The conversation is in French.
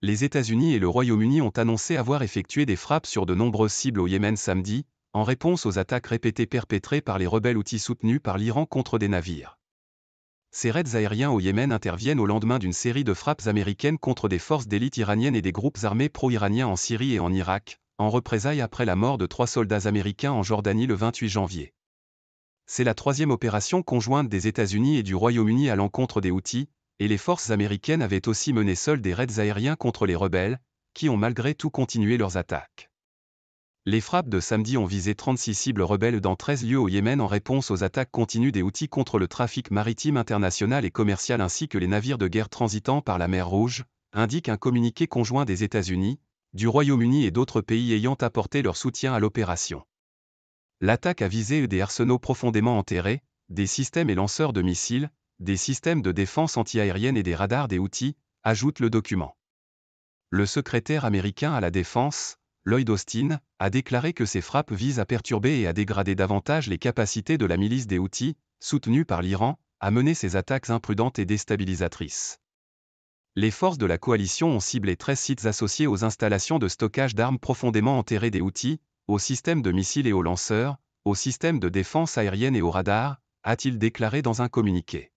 les États-Unis et le Royaume-Uni ont annoncé avoir effectué des frappes sur de nombreuses cibles au Yémen samedi, en réponse aux attaques répétées perpétrées par les rebelles outils soutenus par l'Iran contre des navires. Ces raids aériens au Yémen interviennent au lendemain d'une série de frappes américaines contre des forces d'élite iraniennes et des groupes armés pro-iraniens en Syrie et en Irak, en représailles après la mort de trois soldats américains en Jordanie le 28 janvier. C'est la troisième opération conjointe des États-Unis et du Royaume-Uni à l'encontre des outils, et les forces américaines avaient aussi mené seules des raids aériens contre les rebelles, qui ont malgré tout continué leurs attaques. Les frappes de samedi ont visé 36 cibles rebelles dans 13 lieux au Yémen en réponse aux attaques continues des outils contre le trafic maritime international et commercial ainsi que les navires de guerre transitant par la mer Rouge, indique un communiqué conjoint des États-Unis, du Royaume-Uni et d'autres pays ayant apporté leur soutien à l'opération. L'attaque a visé des arsenaux profondément enterrés, des systèmes et lanceurs de missiles, des systèmes de défense antiaérienne et des radars des outils, ajoute le document. Le secrétaire américain à la défense, Lloyd Austin, a déclaré que ces frappes visent à perturber et à dégrader davantage les capacités de la milice des outils, soutenue par l'Iran, à mener ces attaques imprudentes et déstabilisatrices. Les forces de la coalition ont ciblé 13 sites associés aux installations de stockage d'armes profondément enterrées des outils, aux systèmes de missiles et aux lanceurs, aux systèmes de défense aérienne et aux radars, a-t-il déclaré dans un communiqué.